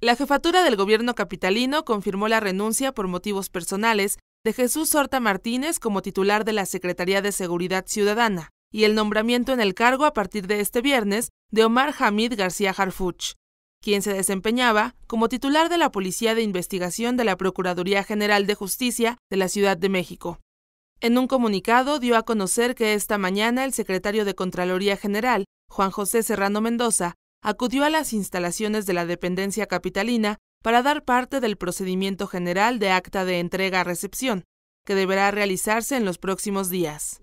La jefatura del gobierno capitalino confirmó la renuncia por motivos personales de Jesús Horta Martínez como titular de la Secretaría de Seguridad Ciudadana y el nombramiento en el cargo a partir de este viernes de Omar Hamid García Harfuch, quien se desempeñaba como titular de la Policía de Investigación de la Procuraduría General de Justicia de la Ciudad de México. En un comunicado dio a conocer que esta mañana el secretario de Contraloría General, Juan José Serrano Mendoza, acudió a las instalaciones de la dependencia capitalina para dar parte del procedimiento general de acta de entrega-recepción, que deberá realizarse en los próximos días.